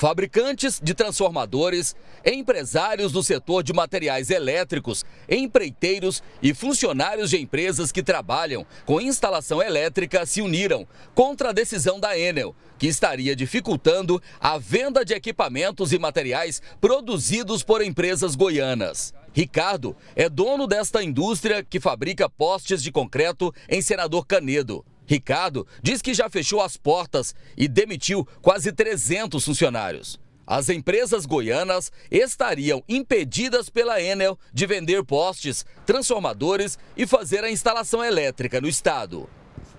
Fabricantes de transformadores, empresários do setor de materiais elétricos, empreiteiros e funcionários de empresas que trabalham com instalação elétrica se uniram contra a decisão da Enel, que estaria dificultando a venda de equipamentos e materiais produzidos por empresas goianas. Ricardo é dono desta indústria que fabrica postes de concreto em Senador Canedo. Ricardo diz que já fechou as portas e demitiu quase 300 funcionários. As empresas goianas estariam impedidas pela Enel de vender postes, transformadores e fazer a instalação elétrica no estado.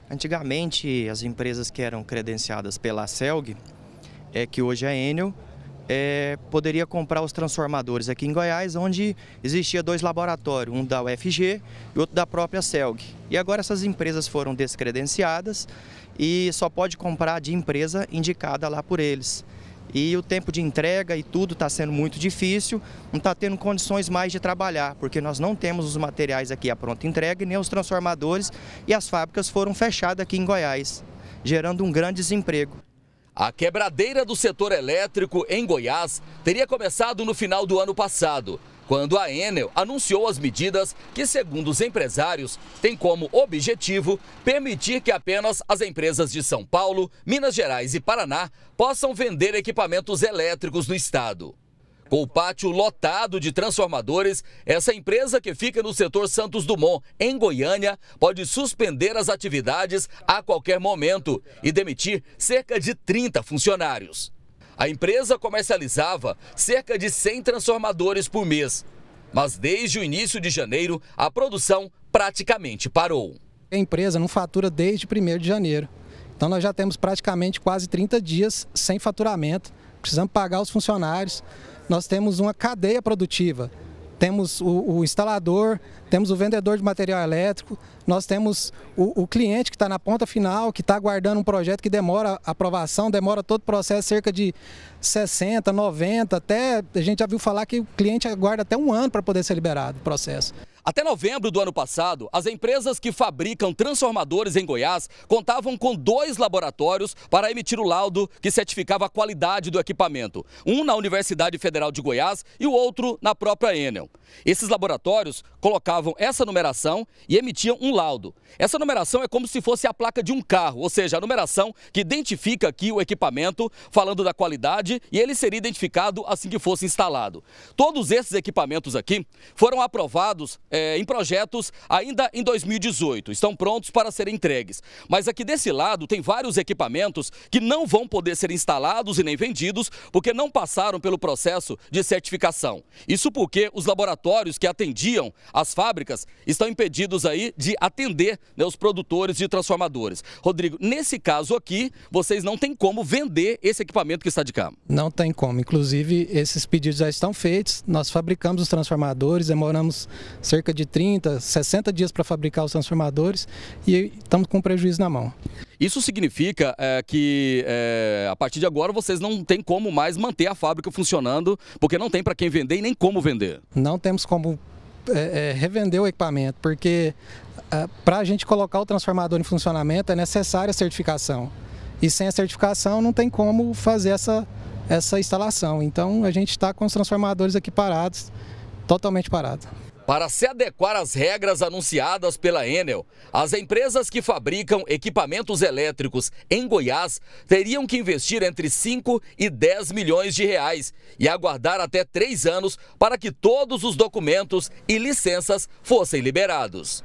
Antigamente, as empresas que eram credenciadas pela CELG, é que hoje a é Enel, é, poderia comprar os transformadores aqui em Goiás, onde existia dois laboratórios, um da UFG e outro da própria CELG. E agora essas empresas foram descredenciadas e só pode comprar de empresa indicada lá por eles. E o tempo de entrega e tudo está sendo muito difícil, não está tendo condições mais de trabalhar, porque nós não temos os materiais aqui à pronta entrega, nem os transformadores, e as fábricas foram fechadas aqui em Goiás, gerando um grande desemprego. A quebradeira do setor elétrico em Goiás teria começado no final do ano passado, quando a Enel anunciou as medidas que, segundo os empresários, tem como objetivo permitir que apenas as empresas de São Paulo, Minas Gerais e Paraná possam vender equipamentos elétricos no estado. Com o pátio lotado de transformadores, essa empresa que fica no setor Santos Dumont, em Goiânia, pode suspender as atividades a qualquer momento e demitir cerca de 30 funcionários. A empresa comercializava cerca de 100 transformadores por mês, mas desde o início de janeiro a produção praticamente parou. A empresa não fatura desde 1 de janeiro. Então nós já temos praticamente quase 30 dias sem faturamento precisamos pagar os funcionários. Nós temos uma cadeia produtiva. Temos o, o instalador, temos o vendedor de material elétrico, nós temos o, o cliente que está na ponta final, que está aguardando um projeto que demora a aprovação, demora todo o processo, cerca de 60, 90, até a gente já viu falar que o cliente aguarda até um ano para poder ser liberado o processo. Até novembro do ano passado, as empresas que fabricam transformadores em Goiás contavam com dois laboratórios para emitir o laudo que certificava a qualidade do equipamento, um na Universidade Federal de Goiás e o outro na própria Enel. Esses laboratórios colocavam essa numeração e emitiam um laudo. Essa numeração é como se fosse a placa de um carro, ou seja, a numeração que identifica aqui o equipamento, falando da qualidade, e ele seria identificado assim que fosse instalado. Todos esses equipamentos aqui foram aprovados é, em projetos ainda em 2018, estão prontos para serem entregues. Mas aqui desse lado tem vários equipamentos que não vão poder ser instalados e nem vendidos porque não passaram pelo processo de certificação. Isso porque os laboratórios que atendiam as fábricas estão impedidos aí de atender né, os produtores de transformadores. Rodrigo, nesse caso aqui, vocês não têm como vender esse equipamento que está de cá. Não tem como. Inclusive, esses pedidos já estão feitos. Nós fabricamos os transformadores, demoramos cerca cerca de 30, 60 dias para fabricar os transformadores e estamos com um prejuízo na mão. Isso significa é, que é, a partir de agora vocês não têm como mais manter a fábrica funcionando, porque não tem para quem vender e nem como vender. Não temos como é, é revender o equipamento, porque é, para a gente colocar o transformador em funcionamento é necessária a certificação. E sem a certificação não tem como fazer essa, essa instalação. Então a gente está com os transformadores aqui parados, totalmente parado. Para se adequar às regras anunciadas pela Enel, as empresas que fabricam equipamentos elétricos em Goiás teriam que investir entre 5 e 10 milhões de reais e aguardar até três anos para que todos os documentos e licenças fossem liberados.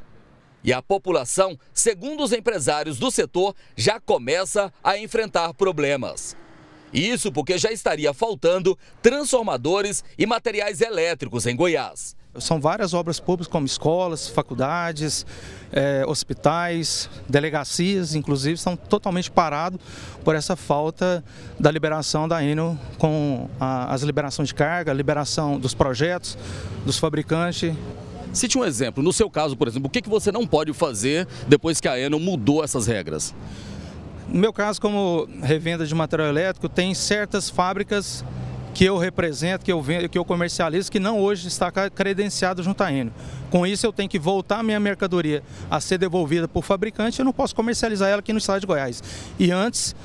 E a população, segundo os empresários do setor, já começa a enfrentar problemas. Isso porque já estaria faltando transformadores e materiais elétricos em Goiás. São várias obras públicas, como escolas, faculdades, é, hospitais, delegacias, inclusive, estão totalmente parados por essa falta da liberação da Enel com a, as liberações de carga, liberação dos projetos, dos fabricantes. Cite um exemplo. No seu caso, por exemplo, o que, que você não pode fazer depois que a Enel mudou essas regras? No meu caso, como revenda de material elétrico, tem certas fábricas que eu represento, que eu vendo, que eu comercializo, que não hoje está credenciado junto à Enio. Com isso eu tenho que voltar a minha mercadoria a ser devolvida por fabricante, eu não posso comercializar ela aqui no estado de Goiás. E antes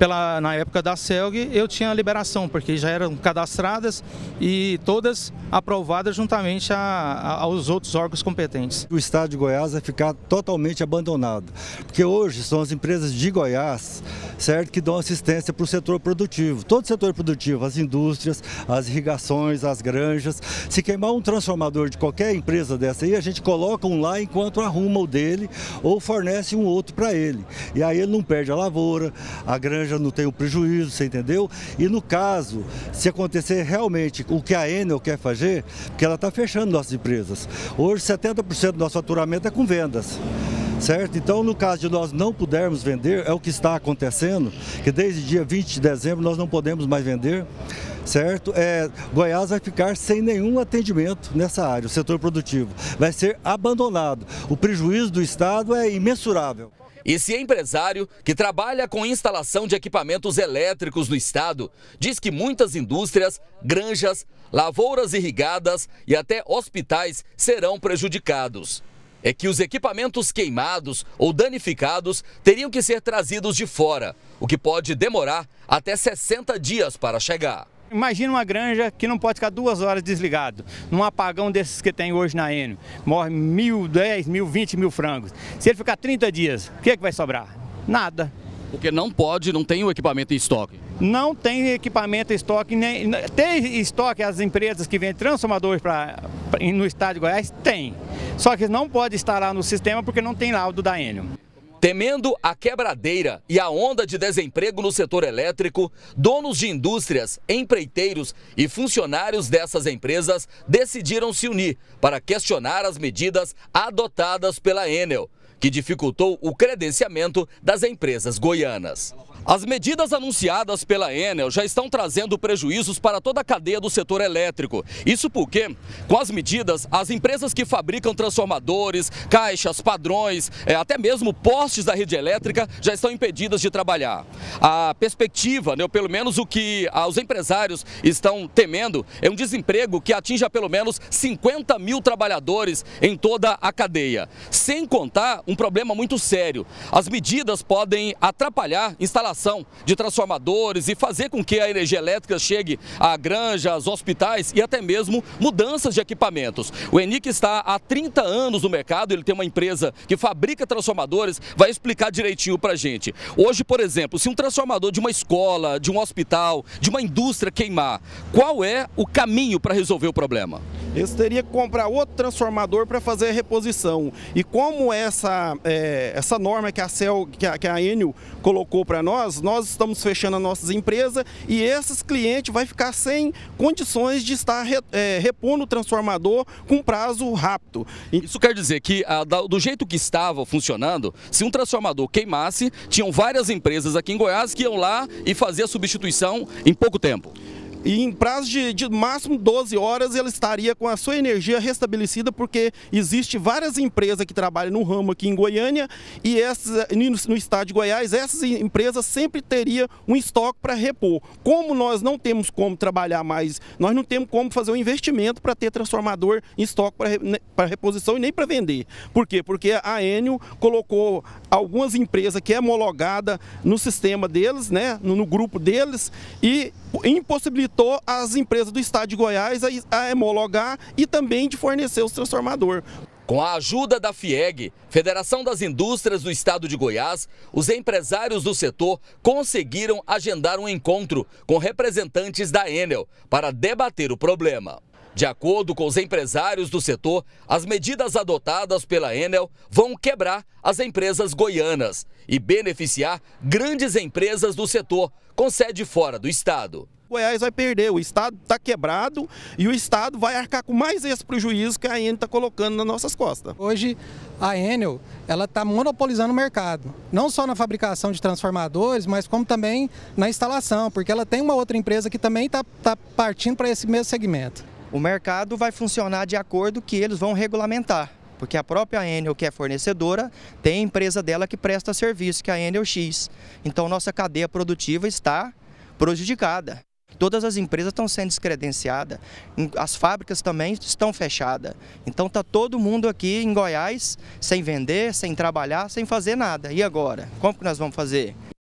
pela, na época da CELG, eu tinha liberação, porque já eram cadastradas e todas aprovadas juntamente a, a, aos outros órgãos competentes. O Estado de Goiás vai ficar totalmente abandonado, porque hoje são as empresas de Goiás certo, que dão assistência para o setor produtivo, todo o setor produtivo, as indústrias, as irrigações, as granjas. Se queimar um transformador de qualquer empresa dessa aí, a gente coloca um lá enquanto arruma o dele ou fornece um outro para ele. E aí ele não perde a lavoura, a granja não tem o prejuízo, você entendeu? E no caso, se acontecer realmente o que a Enel quer fazer, porque ela está fechando nossas empresas. Hoje 70% do nosso faturamento é com vendas certo? Então, no caso de nós não pudermos vender, é o que está acontecendo, que desde dia 20 de dezembro nós não podemos mais vender, certo? É, Goiás vai ficar sem nenhum atendimento nessa área, o setor produtivo. Vai ser abandonado. O prejuízo do Estado é imensurável. Esse empresário, que trabalha com instalação de equipamentos elétricos no estado, diz que muitas indústrias, granjas, lavouras irrigadas e até hospitais serão prejudicados. É que os equipamentos queimados ou danificados teriam que ser trazidos de fora, o que pode demorar até 60 dias para chegar. Imagina uma granja que não pode ficar duas horas desligado. Num apagão desses que tem hoje na Enio, morre mil, dez mil, vinte mil frangos. Se ele ficar 30 dias, o que, é que vai sobrar? Nada. Porque não pode, não tem o equipamento em estoque. Não tem equipamento em estoque, nem. Né, tem estoque as empresas que vendem transformadores pra, pra no estado de Goiás? Tem. Só que não pode estar lá no sistema porque não tem laudo da Enio. Temendo a quebradeira e a onda de desemprego no setor elétrico, donos de indústrias, empreiteiros e funcionários dessas empresas decidiram se unir para questionar as medidas adotadas pela Enel, que dificultou o credenciamento das empresas goianas. As medidas anunciadas pela Enel já estão trazendo prejuízos para toda a cadeia do setor elétrico. Isso porque, com as medidas, as empresas que fabricam transformadores, caixas, padrões, é, até mesmo postes da rede elétrica já estão impedidas de trabalhar. A perspectiva, né, pelo menos o que ah, os empresários estão temendo, é um desemprego que atinja pelo menos 50 mil trabalhadores em toda a cadeia. Sem contar um problema muito sério. As medidas podem atrapalhar instalações instalação de transformadores e fazer com que a energia elétrica chegue a granjas, hospitais e até mesmo mudanças de equipamentos. O Enic está há 30 anos no mercado, ele tem uma empresa que fabrica transformadores, vai explicar direitinho para gente. Hoje, por exemplo, se um transformador de uma escola, de um hospital, de uma indústria queimar, qual é o caminho para resolver o problema? eles teriam que comprar outro transformador para fazer a reposição. E como essa, é, essa norma que a, CEL, que a, que a colocou para nós, nós estamos fechando as nossas empresas e esses clientes vai ficar sem condições de estar re, é, repondo o transformador com prazo rápido. Isso quer dizer que ah, a, do jeito que estava funcionando, se um transformador queimasse, tinham várias empresas aqui em Goiás que iam lá e fazer a substituição em pouco tempo e em prazo de, de, máximo 12 horas ela estaria com a sua energia restabelecida, porque existe várias empresas que trabalham no ramo aqui em Goiânia e essas, no, no estado de Goiás, essas empresas sempre teria um estoque para repor. Como nós não temos como trabalhar mais, nós não temos como fazer um investimento para ter transformador em estoque para né, reposição e nem para vender. Por quê? Porque a Enio colocou algumas empresas que é homologada no sistema deles, né, no, no grupo deles e impossibilitou as às empresas do estado de Goiás a homologar e também de fornecer os transformadores. Com a ajuda da FIEG, Federação das Indústrias do Estado de Goiás, os empresários do setor conseguiram agendar um encontro com representantes da Enel para debater o problema. De acordo com os empresários do setor, as medidas adotadas pela Enel vão quebrar as empresas goianas e beneficiar grandes empresas do setor com sede fora do estado. Goiás vai perder. O Estado está quebrado e o Estado vai arcar com mais esse prejuízo que a Enel está colocando nas nossas costas. Hoje, a Enel ela está monopolizando o mercado, não só na fabricação de transformadores, mas como também na instalação, porque ela tem uma outra empresa que também está tá partindo para esse mesmo segmento. O mercado vai funcionar de acordo que eles vão regulamentar porque a própria Enel, que é fornecedora, tem a empresa dela que presta serviço, que é a Enel X. Então, nossa cadeia produtiva está prejudicada. Todas as empresas estão sendo descredenciadas, as fábricas também estão fechadas. Então está todo mundo aqui em Goiás sem vender, sem trabalhar, sem fazer nada. E agora? Como que nós vamos fazer?